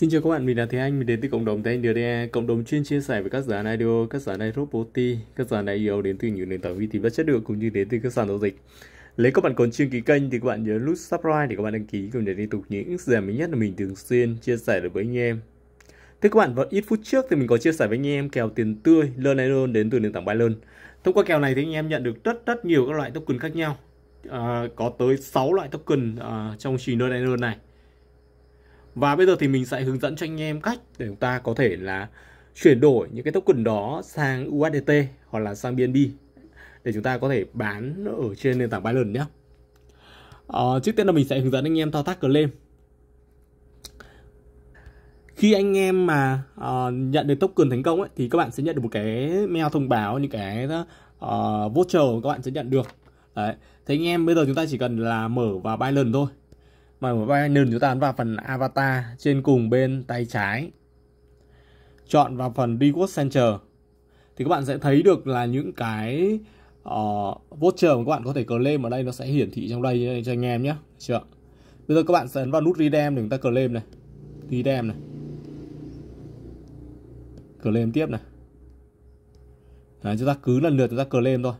Xin chào các bạn, mình là Thế Anh, mình đến từ cộng đồng Thế Anh DDE, cộng đồng chuyên chia sẻ về các dự án IDO, các dự án iRoboti, các dự án IEO đến từ những nền tảng uy tín và chất lượng cũng như đến từ các sàn giao dịch. Nếu các bạn còn chưa ký kênh thì các bạn nhớ nút subscribe để các bạn đăng ký cùng để liên tục những dự án mới nhất mà mình thường xuyên chia sẻ được với anh em. Thưa các bạn, vào ít phút trước thì mình có chia sẻ với anh em kèo tiền tươi Learn Iron đến từ nền tảng Bylearn. Thông qua kèo này thì anh em nhận được rất rất nhiều các loại token khác nhau. À, có tới 6 loại token à, trong trình Learn Iron này và bây giờ thì mình sẽ hướng dẫn cho anh em cách để chúng ta có thể là chuyển đổi những cái token đó sang USDT hoặc là sang BNB để chúng ta có thể bán ở trên nền tảng Binance nhé. À, trước tiên là mình sẽ hướng dẫn anh em thao tác claim. Khi anh em mà uh, nhận được token thành công ấy, thì các bạn sẽ nhận được một cái mail thông báo những cái uh, voucher các bạn sẽ nhận được. Đấy. Thế anh em bây giờ chúng ta chỉ cần là mở vào Binance thôi mà Biden chúng ta ấn vào phần avatar trên cùng bên tay trái chọn vào phần Request Center thì các bạn sẽ thấy được là những cái uh, voucher mà các bạn có thể claim ở đây nó sẽ hiển thị trong đây cho anh em nhé chưa bây giờ các bạn sẽ ấn vào nút redeem để chúng ta claim này redeem này claim tiếp này Đấy, chúng ta cứ lần lượt chúng ta claim thôi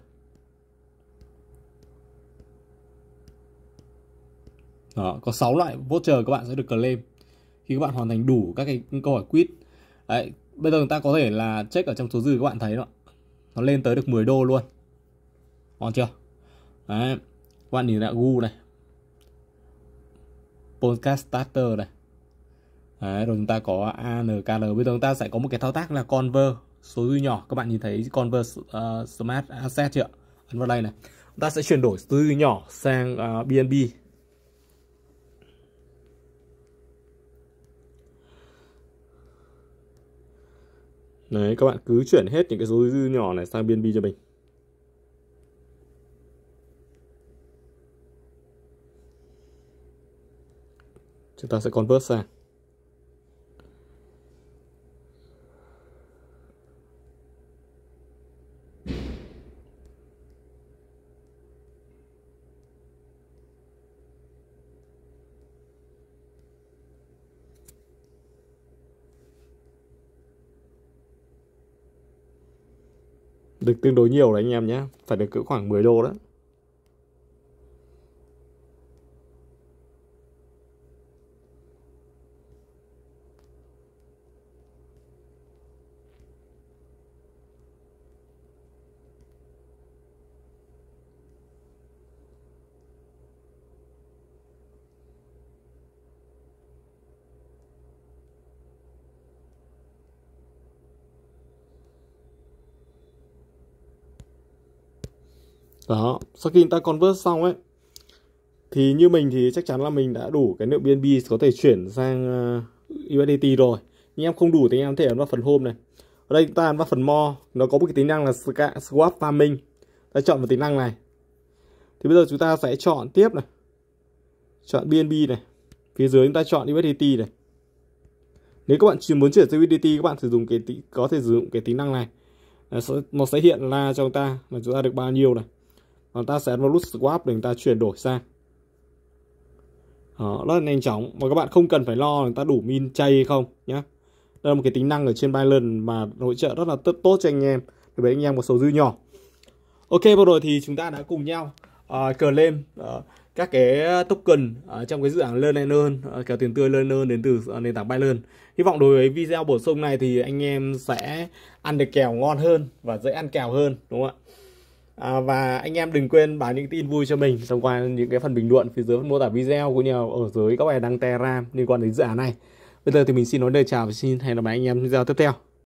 Đó, có 6 loại voucher các bạn sẽ được claim khi các bạn hoàn thành đủ các cái câu hỏi quiz. Đấy, bây giờ chúng ta có thể là check ở trong số dư các bạn thấy đó. Nó lên tới được 10 đô luôn. Còn chưa? Đấy. Các bạn nhìn lại Gu này. Podcast starter này. Đấy, rồi chúng ta có ANKL. Bây giờ chúng ta sẽ có một cái thao tác là convert số dư nhỏ. Các bạn nhìn thấy convert uh, ờ, smart asset chưa? Ấn vào đây này. Chúng ta sẽ chuyển đổi số dư nhỏ sang uh, ờ, BNB. Đấy, các bạn cứ chuyển hết những cái số dư nhỏ này sang BNB cho mình. Chúng ta sẽ convert sang. được tương đối nhiều đấy anh em nhé phải được cỡ khoảng 10 đô đó đó sau khi ta convert xong ấy thì như mình thì chắc chắn là mình đã đủ cái lượng BNB có thể chuyển sang uh, ờ, USDT rồi nhưng em không đủ thì em có thể ấn vào phần home này ở đây ta ấn vào phần more nó có một cái tính năng là swap farming ta chọn vào tính năng này thì bây giờ chúng ta sẽ chọn tiếp này chọn BNB này phía dưới chúng ta chọn USDT này nếu các bạn chỉ muốn chuyển sang USDT các bạn sử dụng cái có thể sử dụng cái tính năng này ờ, nó sẽ hiện ra cho chúng ta mà chúng ta được bao nhiêu này và ờ, ta sẽ ấn vào nút swap để người ta chuyển đổi sang đó, ờ, rất là nhanh chóng và các bạn không cần phải lo người ta đủ min chay hay không nhé đây là một cái tính năng ở trên Binance mà hỗ trợ rất là tốt cho anh em để với anh em một số dư nhỏ ok vừa rồi thì chúng ta đã cùng nhau uh, cờ lên uh, các cái token uh, trong cái dự án Learn and Earn kéo tiền tươi Learn Earn đến từ uh, nền tảng Binance hy vọng đối với video bổ sung này thì anh em sẽ ăn được kèo ngon hơn và dễ ăn kèo hơn đúng không ạ À, và anh em đừng quên báo những tin vui cho mình thông qua những cái phần bình luận phía dưới phần mô tả video cũng như ở dưới các bài đăng Telegram liên quan đến dự án này. Bây giờ thì mình xin nói lời chào và xin hẹn gặp lại anh em video tiếp theo.